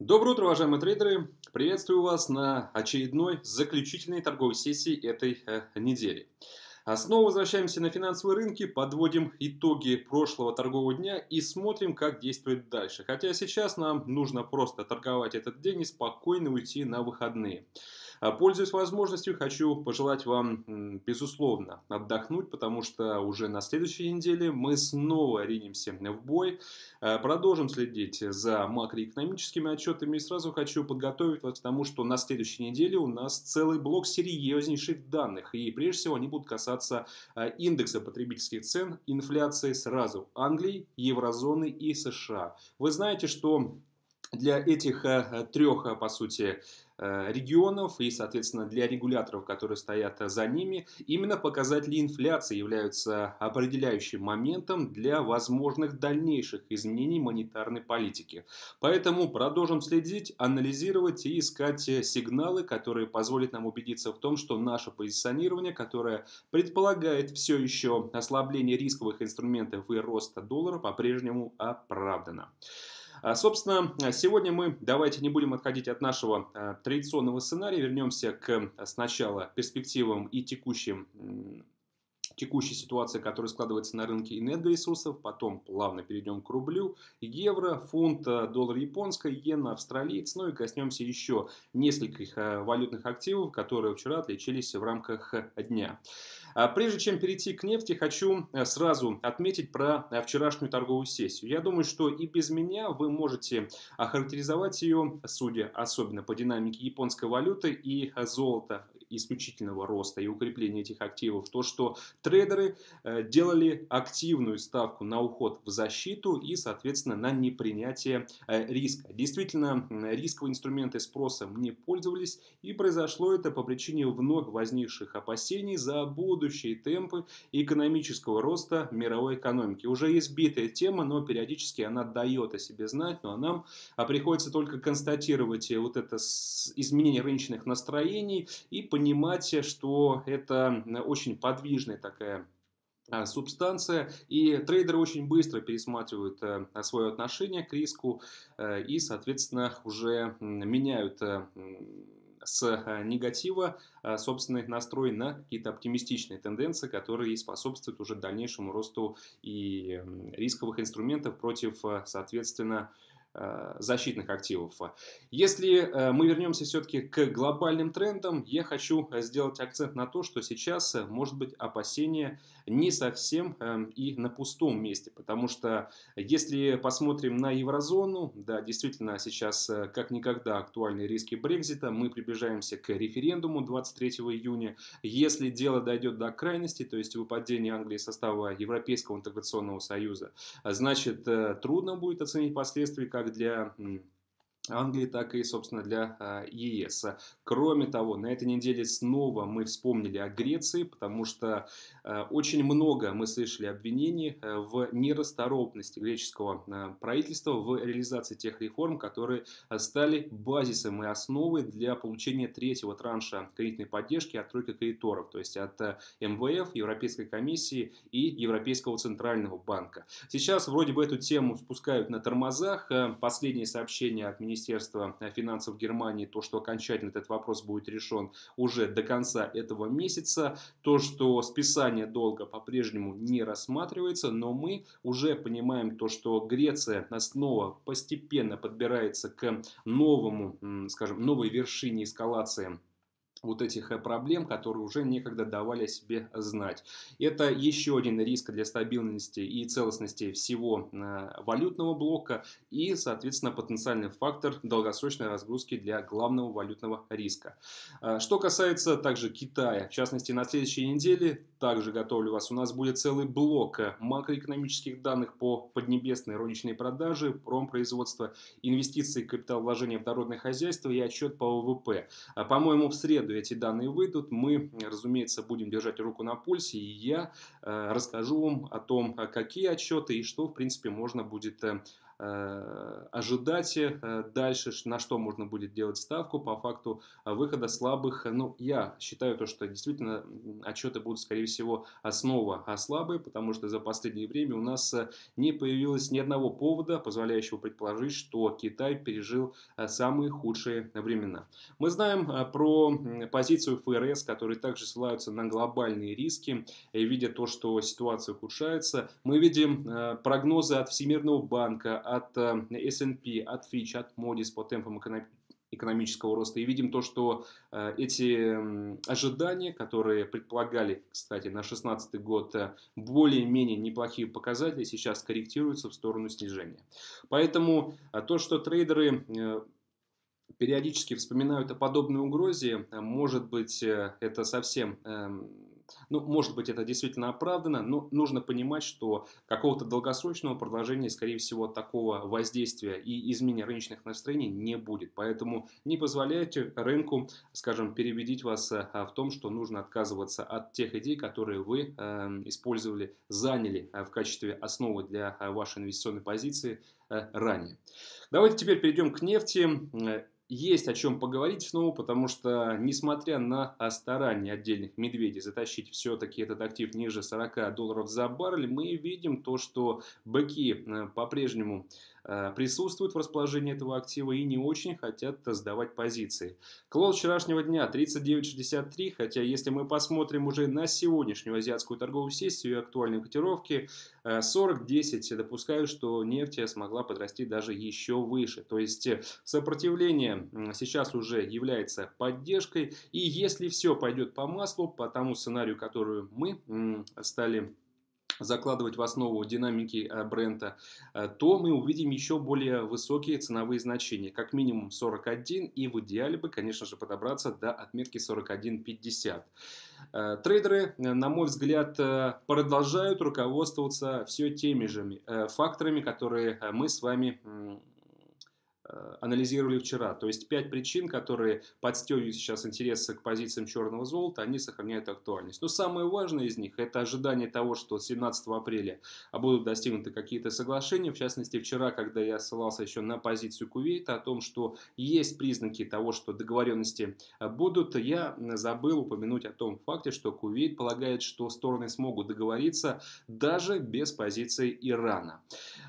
Доброе утро, уважаемые трейдеры! Приветствую вас на очередной заключительной торговой сессии этой э, недели. А снова возвращаемся на финансовые рынки, подводим итоги прошлого торгового дня и смотрим, как действует дальше. Хотя сейчас нам нужно просто торговать этот день и спокойно уйти на выходные. А, пользуясь возможностью, хочу пожелать вам, безусловно, отдохнуть, потому что уже на следующей неделе мы снова ринемся в бой, а, продолжим следить за макроэкономическими отчетами и сразу хочу подготовить вас к тому, что на следующей неделе у нас целый блок серьезнейших данных, и прежде всего они будут касаться касаться индекса потребительских цен, инфляции сразу Англии, еврозоны и США. Вы знаете, что для этих э, э, трех, э, по сути, регионов и, соответственно, для регуляторов, которые стоят за ними, именно показатели инфляции являются определяющим моментом для возможных дальнейших изменений монетарной политики. Поэтому продолжим следить, анализировать и искать сигналы, которые позволят нам убедиться в том, что наше позиционирование, которое предполагает все еще ослабление рисковых инструментов и роста доллара, по-прежнему оправдано. А, собственно, а, сегодня мы давайте не будем отходить от нашего а, традиционного сценария, вернемся к сначала перспективам и текущим текущей ситуации, которая складывается на рынке энергоресурсов, потом плавно перейдем к рублю, евро, фунт, э, доллар японской, иена, австралиец, ну и коснемся еще нескольких э, валютных активов, которые вчера отличились в рамках дня. А прежде чем перейти к нефти, хочу э, сразу отметить про вчерашнюю торговую сессию. Я думаю, что и без меня вы можете охарактеризовать ее, судя особенно по динамике японской валюты и золота исключительного роста и укрепления этих активов, то, что трейдеры э, делали активную ставку на уход в защиту и, соответственно, на непринятие э, риска. Действительно, рисковые инструменты спросом не пользовались, и произошло это по причине вновь возникших опасений за будущие темпы экономического роста мировой экономики. Уже есть битая тема, но периодически она дает о себе знать, но ну а нам приходится только констатировать э, вот это изменение рыночных настроений и понимать, понимать, э, что это э, очень подвижная такая а, субстанция, и трейдеры очень быстро пересматривают э, свое отношение к риску и, соответственно, уже меняют с негатива а, собственный настрой на какие-то оптимистичные тенденции, которые и способствуют уже дальнейшему росту и рисковых инструментов против, соответственно, Э, защитных активов. Если э, мы вернемся все-таки к глобальным трендам, я хочу э, сделать акцент на то, что сейчас может быть опасение не совсем эм, и на пустом месте, потому что если посмотрим на еврозону, да, действительно сейчас как никогда актуальны риски Брекзита, мы приближаемся к референдуму 23 июня, если дело дойдет до крайности, то есть выпадение Англии состава Европейского интеграционного союза, значит трудно будет оценить последствия, как как для Англии, так и, собственно, для а, ЕС. Кроме того, на этой неделе снова мы вспомнили о Греции, потому что а, очень много мы слышали обвинений а, в нерасторопности греческого правительства в реализации тех реформ, которые стали базисом и основой для получения третьего транша кредитной поддержки от тройки кредиторов, то есть от МВФ, Европейской комиссии и Европейского центрального банка. Сейчас вроде бы эту тему спускают на тормозах. Последнее сообщение от министра Министерства э, финансов Германии, то, что окончательно этот вопрос будет решен уже до конца этого месяца, то, что списание долга по-прежнему не рассматривается, но мы уже понимаем то, что Греция снова постепенно подбирается к новому, скажем, новой вершине эскалации вот этих э, проблем, которые уже некогда давали о себе знать. Это еще один риск для стабильности и целостности всего э, валютного блока и, соответственно, потенциальный фактор долгосрочной разгрузки для главного валютного риска. Э, что касается также Китая, в частности, на следующей неделе также готовлю вас. У нас будет целый блок макроэкономических данных по поднебесной розничной продаже, промпроизводства, инвестиции, капиталовложения в народное хозяйство и отчет по ВВП. По-моему, в среду эти данные выйдут, мы, разумеется, будем держать руку на пульсе, и я э, расскажу вам о том, э, какие отчеты и что, в принципе, можно будет э, Э, ожидайте э, дальше, на что можно будет делать ставку по факту э, выхода слабых. Ну, я считаю то, что действительно отчеты будут, скорее всего, основа а, слабые, потому что за последнее время у нас не появилось ни одного повода, позволяющего предположить, что Китай пережил самые худшие времена. Мы знаем про позицию ФРС, которые также ссылаются на глобальные риски, видя то, что ситуация ухудшается. Мы видим прогнозы от Всемирного банка, от э, S&P, от Fitch, от Moody's по темпам экономического роста. И видим то, что э, эти ожидания, которые предполагали, кстати, на 2016 год э, более-менее неплохие показатели, сейчас корректируются в сторону снижения. Поэтому то, что трейдеры периодически вспоминают о подобной угрозе, может быть, это совсем эм, ну, может быть, это действительно оправдано, но нужно понимать, что какого-то долгосрочного продолжения, скорее всего, такого воздействия и изменения рыночных настроений не будет. Поэтому не позволяйте рынку, скажем, переведить вас а, в том, что нужно отказываться от тех идей, которые вы эм, использовали, заняли а, в качестве основы для а, вашей инвестиционной позиции э, ранее. Давайте теперь перейдем к нефти. Э, есть о чем поговорить снова, потому что, несмотря на а, старания отдельных медведей затащить все-таки этот актив ниже 40 долларов за баррель, мы видим то, что быки э, по-прежнему Э, присутствуют в расположении этого актива и не очень хотят сдавать позиции. Клоуз вчерашнего дня 39.63, хотя если мы посмотрим уже на сегодняшнюю азиатскую торговую сессию и актуальные котировки, 40.10 э, допускают, что нефть смогла подрасти даже еще выше. То есть э, сопротивление сейчас уже является поддержкой, и если все пойдет по маслу, по тому сценарию, который мы стали закладывать в основу динамики э, бренда, э, то мы увидим еще более высокие ценовые значения, как минимум 41 и в идеале бы, конечно же, подобраться до отметки 41.50. Э, трейдеры, на мой взгляд, продолжают руководствоваться все теми же факторами, которые мы с вами Э, анализировали вчера. То есть пять причин, которые подстегивают сейчас интересы к позициям черного золота, они сохраняют актуальность. Но самое важное из них – это ожидание того, что 17 апреля будут достигнуты какие-то соглашения. В частности, вчера, когда я ссылался еще на позицию Кувейта о том, что есть признаки того, что договоренности будут, я забыл упомянуть о том факте, что Кувейт полагает, что стороны смогут договориться даже без позиции Ирана.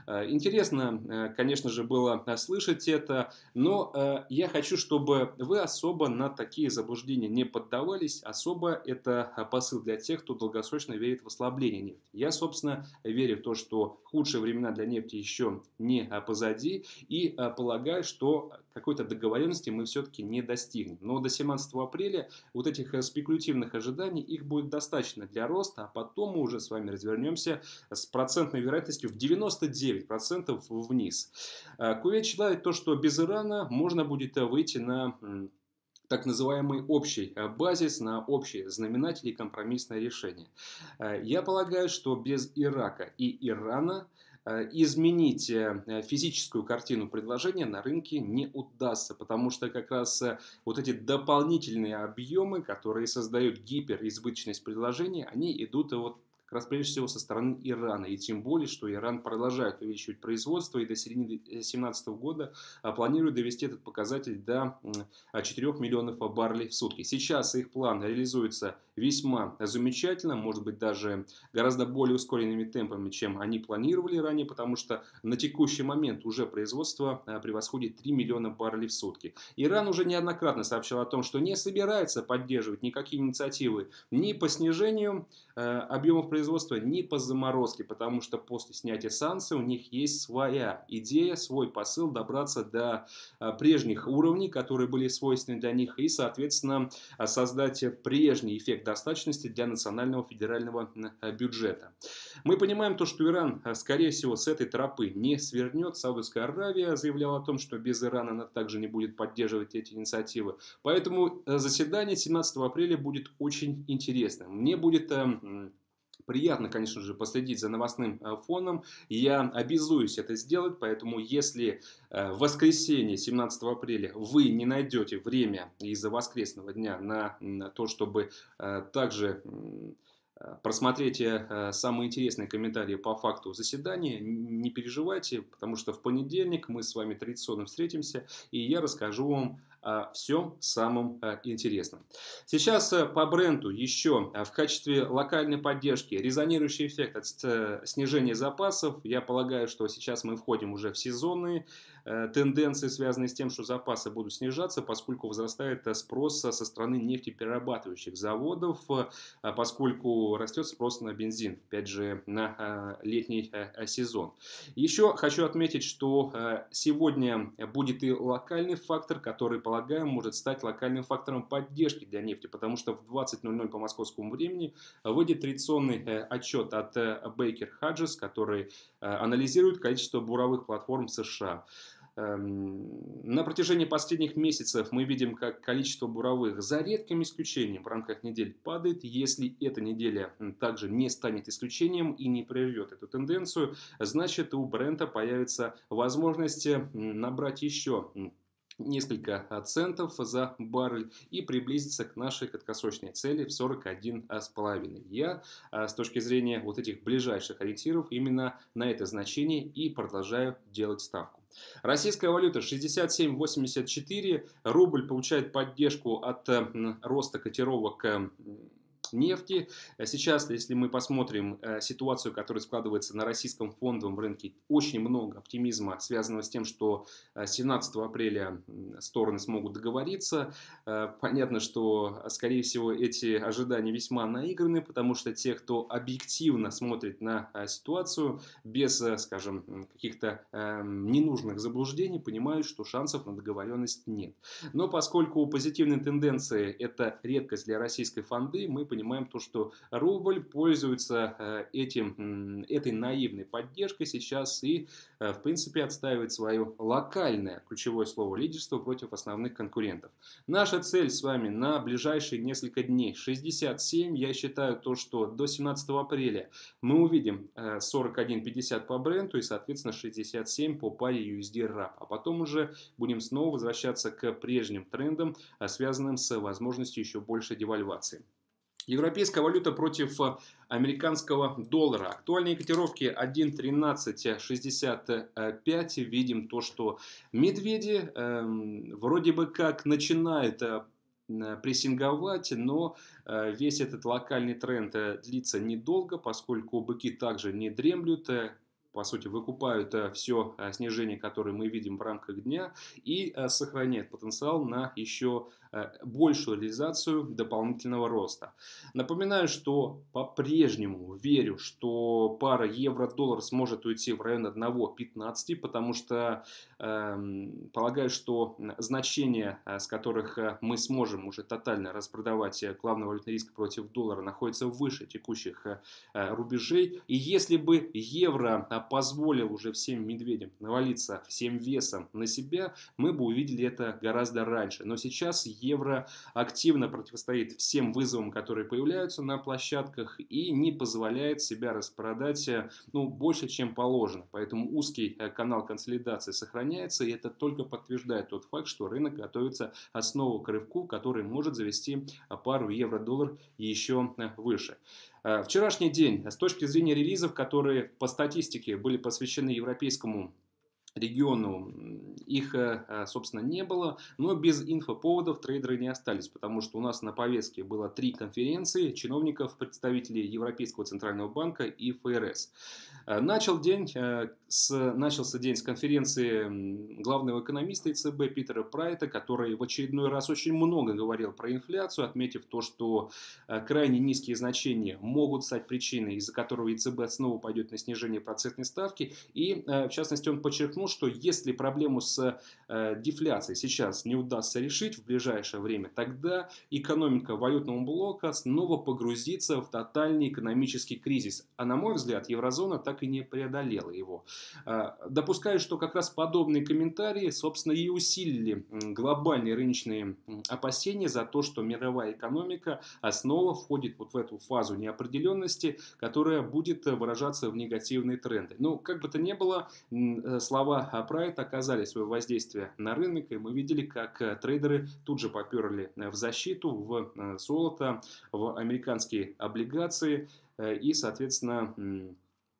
Э, интересно, э, конечно же, было слышать делать это, но э, я хочу, чтобы вы особо на такие заблуждения не поддавались. Особо это э, посыл для тех, кто долгосрочно верит в ослабление нефти. Я, собственно, верю в то, что худшие времена для нефти еще не э, позади и э, полагаю, что какой-то договоренности мы все-таки не достигнем. Но до 17 апреля вот этих спекулятивных ожиданий, их будет достаточно для роста, а потом мы уже с вами развернемся с процентной вероятностью в 99% вниз. Кувейт считает то, что без Ирана можно будет э, выйти на так называемый общий э, базис, на общий знаменатель и компромиссное решение. Э, я полагаю, что без Ирака и Ирана изменить физическую картину предложения на рынке не удастся, потому что как раз вот эти дополнительные объемы, которые создают гиперизбыточность предложения, они идут вот как раз прежде всего со стороны Ирана. И тем более, что Иран продолжает увеличивать производство и до середины 2017 года а, планирует довести этот показатель до 4 миллионов баррелей в сутки. Сейчас их план реализуется весьма замечательно, может быть даже гораздо более ускоренными темпами, чем они планировали ранее, потому что на текущий момент уже производство а, превосходит 3 миллиона баррелей в сутки. Иран уже неоднократно сообщил о том, что не собирается поддерживать никакие инициативы ни по снижению а, объемов производства, не по заморозке, потому что после снятия санкций у них есть своя идея, свой посыл добраться до а, прежних уровней, которые были свойственны для них, и, соответственно, а, создать прежний эффект достаточности для национального федерального а, бюджета. Мы понимаем то, что Иран, скорее всего, с этой тропы не свернет. Саудовская Аравия заявляла о том, что без Ирана она также не будет поддерживать эти инициативы. Поэтому э, заседание 17 апреля будет очень интересным. Мне будет эм, Приятно, конечно же, последить за новостным э, фоном. Я обязуюсь это сделать, поэтому если э, в воскресенье 17 апреля вы не найдете время из-за воскресного дня на то, чтобы э, также просмотреть самые интересные комментарии по факту заседания. Не переживайте, потому что в понедельник мы с вами традиционно встретимся, и я расскажу вам о всем самом э, интересном. Сейчас э, по бренду еще э, в качестве локальной поддержки резонирующий эффект от снижения запасов. Я полагаю, что сейчас мы входим уже в сезонные Э, тенденции, связанные с тем, что запасы будут снижаться, поскольку возрастает спрос со стороны нефтеперерабатывающих заводов, э, поскольку растет спрос на бензин, опять же, на э, летний сезон. Еще хочу отметить, что сегодня будет и локальный фактор, который, полагаем, может стать локальным фактором поддержки для нефти, потому что в 20.00 по московскому времени выйдет традиционный отчет от Baker Hodges, который анализирует количество буровых платформ США. Эм, на протяжении последних месяцев мы видим, как количество буровых за редким исключением в рамках недель падает. Если эта неделя также не станет исключением и не прервет эту тенденцию, значит у бренда появится возможность набрать еще несколько центов за баррель и приблизиться к нашей краткосрочной цели в 41,5. Я а, с точки зрения вот этих ближайших ориентиров именно на это значение и продолжаю делать ставку. Российская валюта 67.84, рубль получает поддержку от роста котировок эм, нефти. Сейчас, если мы посмотрим э, ситуацию, которая складывается на российском фондовом рынке, очень много оптимизма, связанного с тем, что 17 э, апреля стороны смогут договориться. Э, понятно, что, скорее всего, эти ожидания весьма наиграны, потому что те, кто объективно смотрит на ситуацию, без, скажем, каких-то эм, ненужных заблуждений, понимают, что шансов на договоренность нет. Но поскольку позитивные тенденции – это редкость для российской фонды, мы понимаем, понимаем то, что рубль пользуется э, этим, этой наивной поддержкой сейчас и, э, в принципе, отстаивает свое локальное ключевое слово лидерство против основных конкурентов. Наша цель с вами на ближайшие несколько дней 67. Я считаю то, что до 17 апреля мы увидим 41.50 э, по бренду и, соответственно, 67 по паре USD-RAP. А потом уже будем снова возвращаться к прежним трендам, связанным с возможностью еще большей девальвации. Европейская валюта против э, американского доллара. Актуальные котировки 1.1365. Видим то, что Медведи э, вроде бы как начинает э, прессинговать, но э, весь этот локальный тренд длится недолго, поскольку быки также не дремлют, по сути, выкупают все снижение, которое мы видим в рамках дня, и сохраняет потенциал на еще Э, большую реализацию дополнительного роста. Напоминаю, что по-прежнему верю, что пара евро-доллар сможет уйти в район 1.15, потому что э, полагаю, что значения, э, с которых э, мы сможем уже тотально распродавать главный валютный риск против доллара, находятся выше текущих рубежей. И если бы евро позволил уже всем медведям навалиться всем весом на себя, мы бы увидели это гораздо раньше. Но сейчас евро активно противостоит всем вызовам, которые появляются на площадках и не позволяет себя распродать э, ну, больше, чем положено. Поэтому узкий э, канал консолидации сохраняется, и это только подтверждает тот факт, что рынок готовится основу к рывку, который может завести э, пару евро-доллар еще выше. Вчерашний день с точки зрения релизов, которые по статистике были посвящены европейскому региону их, э, а, собственно, не было, но без инфоповодов трейдеры не остались, потому что у нас на повестке было три конференции чиновников, представителей Европейского Центрального банка и ФРС. Э, начал день, э, с, начался день с конференции главного экономиста ЦБ Питера Прайта, который в очередной раз очень много говорил про инфляцию, отметив то, что крайне низкие значения могут стать причиной, из-за которого ЦБ снова пойдет на снижение процентной ставки. И, в частности, он подчеркнул, что если проблему с э, дефляцией сейчас не удастся решить в ближайшее время, тогда экономика валютного блока снова погрузится в тотальный экономический кризис. А на мой взгляд, еврозона так и не преодолела его. Э, допускаю, что как раз подобные комментарии, собственно, и усилили глобальные рыночные опасения за то, что мировая экономика снова входит вот в эту фазу неопределенности, которая будет выражаться в негативные тренды. Ну, как бы то ни было, э, слова а, Прайт оказались свое воздействие на рынок, и мы видели, как э, трейдеры тут же поперли э, в защиту, в э, золото, в американские облигации и, соответственно,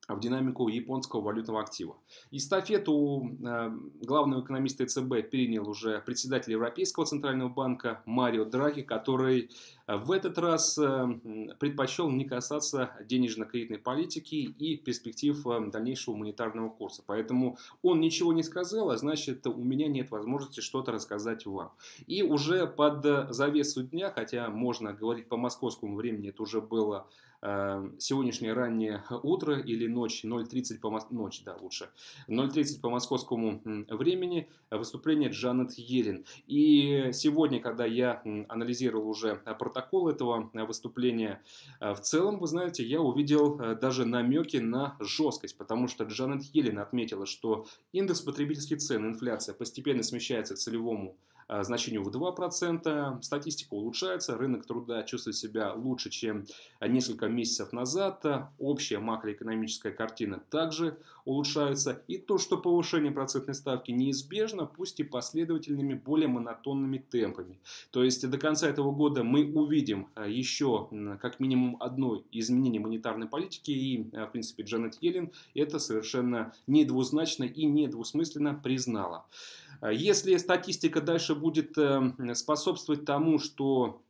в динамику японского валютного актива. Эстафету э, главного экономиста ЦБ перенял уже председатель Европейского центрального банка Марио Драги, который а в этот раз эм, предпочел не касаться денежно-кредитной политики и перспектив эм, дальнейшего монетарного курса. Поэтому он ничего не сказал, а значит у меня нет возможности что-то рассказать вам. И уже под э, завесу дня, хотя можно говорить по московскому времени, это уже было эм, сегодняшнее раннее утро или ночь, 0.30 по, ночь, да, лучше, 0.30 по московскому времени, выступление Джанет Елен. И сегодня, когда я анализировал уже портфель э, протокол этого э, выступления. Э, в целом, вы знаете, я увидел э, даже намеки на жесткость, потому что Джанет Елен отметила, что индекс потребительских цен, инфляция постепенно смещается к целевому Э, значению в 2%. Статистика улучшается, рынок труда чувствует себя лучше, чем несколько месяцев назад. Общая макроэкономическая картина также улучшается. И то, что повышение процентной ставки неизбежно, пусть и последовательными, более монотонными темпами. То есть до конца этого года мы увидим э, еще как минимум одно изменение монетарной политики. И, э, в принципе, Джанет Йеллен это совершенно недвузначно и недвусмысленно признала. Э, если статистика дальше будет эм, способствовать тому, что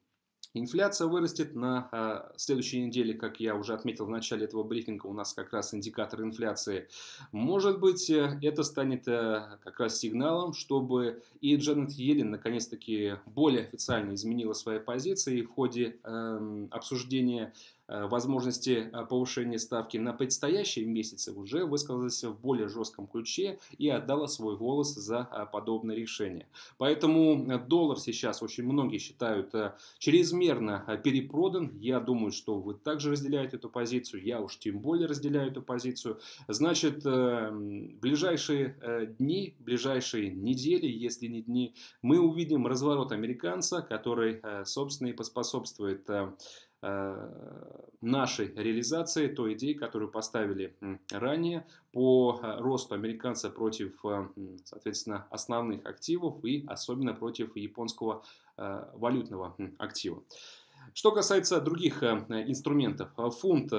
Инфляция вырастет на э, следующей неделе, как я уже отметил в начале этого брифинга, у нас как раз индикатор инфляции. Может быть, э, это станет как раз сигналом, чтобы и Джанет Йеллен наконец-таки более официально изменила свои позиции в ходе эм, обсуждения Э, возможности э, повышения ставки на предстоящие месяцы, уже высказалась в более жестком ключе и отдала свой голос за э, подобное решение. Поэтому доллар сейчас очень многие считают чрезмерно перепродан. Я думаю, что вы также разделяете эту позицию. Я уж тем более разделяю эту позицию. Значит, ближайшие дни, ближайшие недели, если не дни, мы увидим разворот американца, который, собственно, и поспособствует Э, нашей реализации той идеи, которую поставили ранее по э, росту американца против, э, соответственно, основных активов и особенно против японского валютного актива. Что касается других инструментов, фунт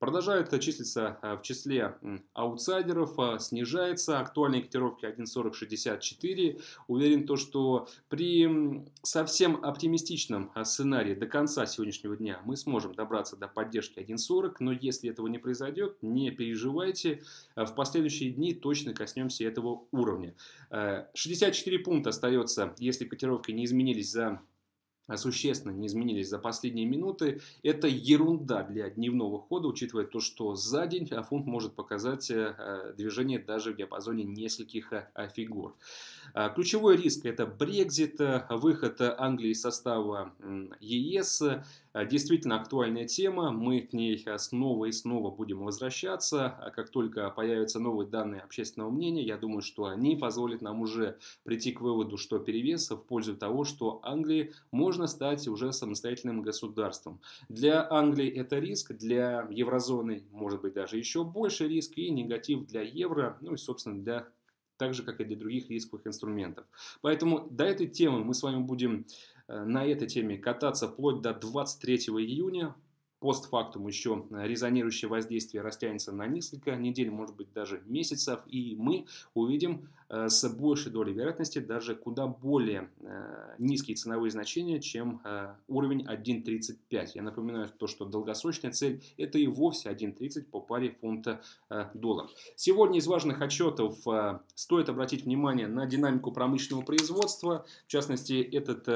продолжает э, числиться э, в числе аутсайдеров, э, снижается. Актуальные котировки 1.4064. Уверен то, что при совсем оптимистичном сценарии до конца сегодняшнего дня мы сможем добраться до поддержки 1.40, но если этого не произойдет, не переживайте, в последующие дни точно коснемся этого уровня. 64 пункта остается, если котировки не изменились за а существенно не изменились за последние минуты. Это ерунда для дневного хода, учитывая то, что за день а фунт может показать э, э, движение даже в диапазоне нескольких э, фигур. А, ключевой риск – это Брекзит, выход Англии из состава ЕС, Э, действительно актуальная тема, мы к ней снова и снова будем возвращаться. а Как только появятся новые данные общественного мнения, я думаю, что они позволят нам уже прийти к выводу, что перевес в пользу того, что Англии можно стать уже самостоятельным государством. Для Англии это риск, для еврозоны может быть даже еще больше риск и негатив для евро, ну и, собственно, для так же, как и для других рисковых инструментов. Поэтому до этой темы мы с вами будем Э, на этой теме кататься вплоть до 23 июня. Постфактум еще резонирующее воздействие растянется на несколько недель, может быть даже месяцев, и мы увидим э, с большей долей вероятности даже куда более э, низкие ценовые значения, чем уровень 1.35. Я напоминаю то, что долгосрочная цель это и вовсе 1.30 по паре фунта доллар. Сегодня из важных отчетов стоит обратить внимание на динамику промышленного производства. В частности, этот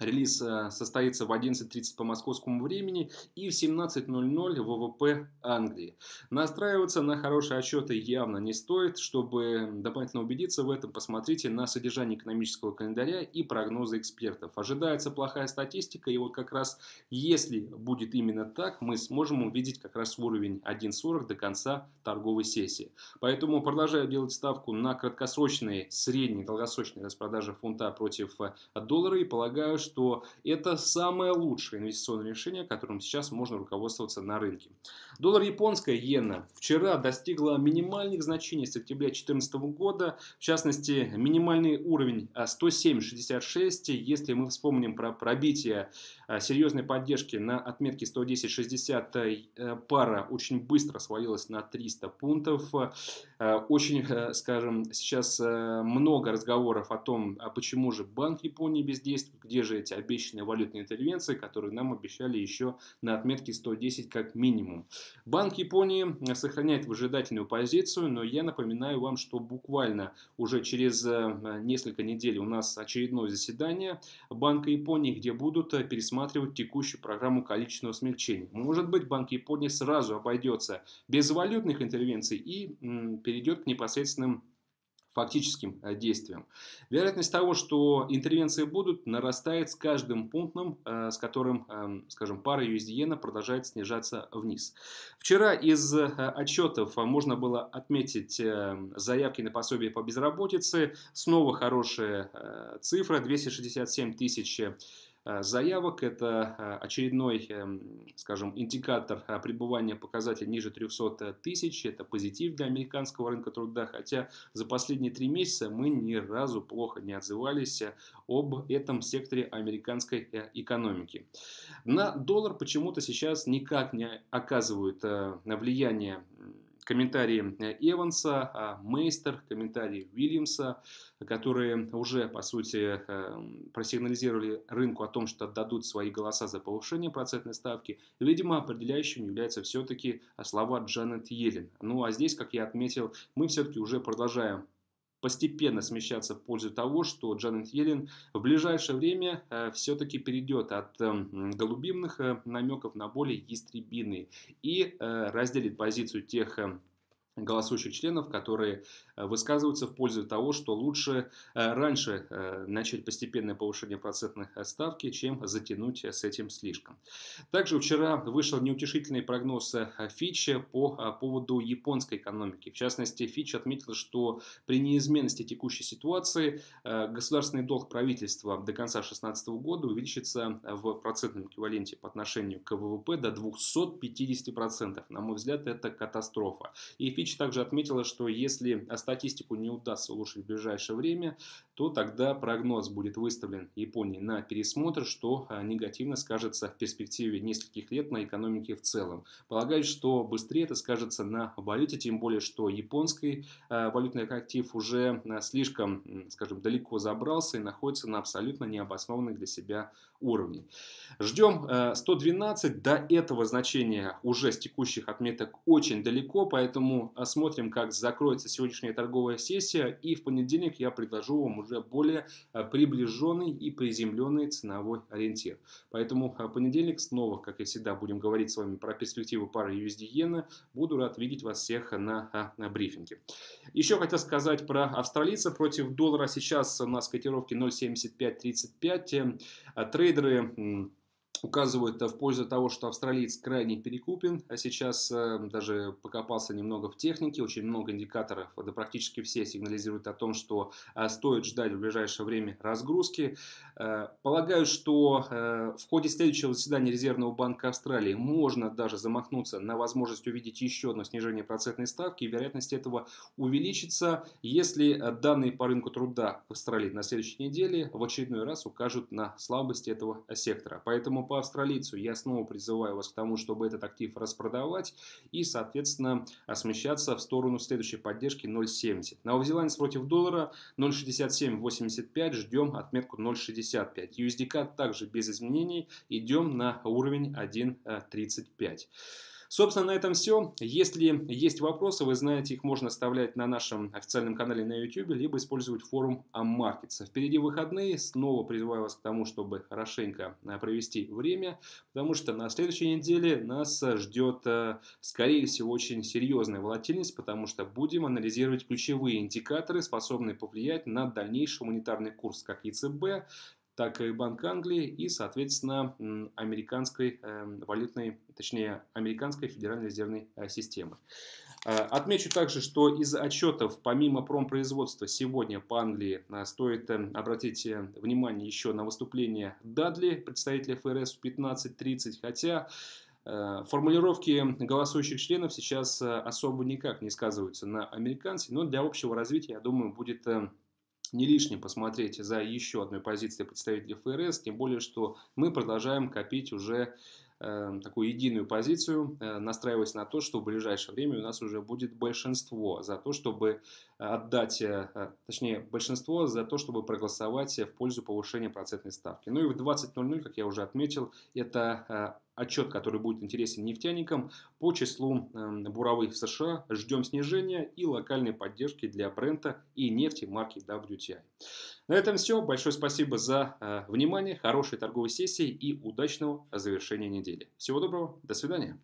Релиз э, состоится в 11.30 по московскому времени и в 17.00 в ВВП Англии. Настраиваться на хорошие отчеты явно не стоит. Чтобы дополнительно убедиться в этом, посмотрите на содержание экономического календаря и прогнозы экспертов. Ожидается плохая статистика, и вот как раз если будет именно так, мы сможем увидеть как раз уровень 1.40 до конца торговой сессии. Поэтому продолжаю делать ставку на краткосрочные, средние, долгосрочные распродажи фунта против э, доллара и полагаю, что это самое лучшее инвестиционное решение, которым сейчас можно руководствоваться на рынке. Доллар японская иена вчера достигла минимальных значений с октября 2014 года, в частности минимальный уровень 107.66, а, если мы вспомним про пробитие а, серьезной поддержки на отметке 110.60, э, пара очень быстро свалилась на 300 пунктов. А, очень, э, скажем, сейчас э, много разговоров о том, а почему же Банк Японии бездействует, где же же эти обещанные валютные интервенции, которые нам обещали еще на отметке 110 как минимум. Банк Японии э, сохраняет выжидательную позицию, но я напоминаю вам, что буквально уже через э, несколько недель у нас очередное заседание Банка Японии, где будут э, пересматривать текущую программу количественного смягчения. Может быть, Банк Японии сразу обойдется без валютных интервенций и перейдет к непосредственным фактическим э, действиям. Вероятность того, что интервенции будут, нарастает с каждым пунктом, э, с которым, эм, скажем, пара USDN продолжает снижаться вниз. Вчера из э, отчетов можно было отметить заявки на пособие по безработице. Снова хорошая цифра, 267 тысяч Э, заявок. Это э, очередной, эм, скажем, индикатор э, пребывания показателя ниже 300 тысяч. Это позитив для американского рынка труда, хотя за последние три месяца мы ни разу плохо не отзывались об этом секторе американской экономики. На доллар почему-то сейчас никак не оказывают влияние комментарии э, Эванса, а, Мейстер, комментарии Уильямса, которые уже, по сути, э, просигнализировали рынку о том, что дадут свои голоса за повышение процентной ставки. И, видимо, определяющим являются все-таки а, слова Джанет Йеллен. Ну а здесь, как я отметил, мы все-таки уже продолжаем постепенно смещаться в пользу того, что Джанет Йеллен в ближайшее время э, все-таки перейдет от эм, голубимных э, намеков на более ястребиные и э, разделит позицию тех эм, голосующих членов, которые э, высказываются в пользу того, что лучше э, раньше э, начать постепенное повышение процентной ставки, чем затянуть с этим слишком. Также вчера вышел неутешительный прогноз Фича по поводу японской экономики. В частности, Фич отметил, что при неизменности текущей ситуации государственный долг правительства до конца 2016 года увеличится в процентном эквиваленте по отношению к ВВП до 250%. На мой взгляд, это катастрофа. И Фич Фич также отметила, что если э, статистику не удастся улучшить в ближайшее время, то тогда прогноз будет выставлен Японии на пересмотр, что а, негативно скажется в перспективе нескольких лет на экономике в целом. Полагаю, что быстрее это скажется на валюте, тем более, что японский а, валютный актив уже а, слишком, скажем, далеко забрался и находится на абсолютно необоснованных для себя уровне. Ждем 112, до этого значения уже с текущих отметок очень далеко, поэтому смотрим, как закроется сегодняшняя торговая сессия, и в понедельник я предложу вам уже более э, приближенный и приземленный ценовой ориентир. Поэтому в э, понедельник снова, как и всегда, будем говорить с вами про перспективы пары USD иена. Буду рад видеть вас всех на, а, на брифинге. Еще хотел сказать про австралийца против доллара. Сейчас у нас котировки 0.7535. Э, трейдеры указывают э, в пользу того, что австралиец крайне перекупен, а сейчас эм, даже покопался немного в технике, очень много индикаторов, да практически все сигнализируют о том, что э, стоит ждать в ближайшее время разгрузки. Э, полагаю, что в ходе следующего заседания Резервного банка Австралии можно даже замахнуться на возможность увидеть еще одно снижение процентной ставки, и вероятность этого увеличится, если данные по рынку труда в Австралии на следующей неделе в очередной раз укажут на слабость этого сектора. Поэтому по австралийцу. Я снова призываю вас к тому, чтобы этот актив распродавать и, соответственно, смещаться в сторону следующей поддержки 0,70. Новозеландец против доллара 0,6785, ждем отметку 0,65. USDK также без изменений, идем на уровень 1,35. Собственно, на этом все. Если есть вопросы, вы знаете, их можно оставлять на нашем официальном канале на YouTube, либо использовать форум AmMarkets. Впереди выходные. Снова призываю вас к тому, чтобы хорошенько а, провести время, потому что на следующей неделе нас э, ждет, э, скорее всего, очень серьезная волатильность, потому что будем анализировать ключевые индикаторы, способные повлиять на дальнейший монетарный курс как ЕЦБ, так и Банк Англии и, соответственно, американской эм, валютной, точнее, американской федеральной резервной э, системы. Э, отмечу также, что из отчетов помимо промпроизводства сегодня по Англии э, стоит эм, обратить внимание еще на выступление Дадли, представителя ФРС в 15.30, хотя Формулировки голосующих членов сейчас особо никак не сказываются на американце, но для общего развития, я думаю, будет эм, не лишним посмотреть за еще одной позицией представителей ФРС, тем более, что мы продолжаем копить уже эм, такую единую позицию, э, настраиваясь на то, что в ближайшее время у нас уже будет большинство за то, чтобы отдать, э, э, точнее, большинство за то, чтобы проголосовать в пользу повышения процентной ставки. Ну и в 20.00, как я уже отметил, это э, отчет, который будет интересен нефтяникам. По числу эм, буровых в США ждем снижения и локальной поддержки для бренда и нефти марки WTI. На этом все. Большое спасибо за внимание, хорошей торговой сессии и удачного завершения недели. Всего доброго, до свидания.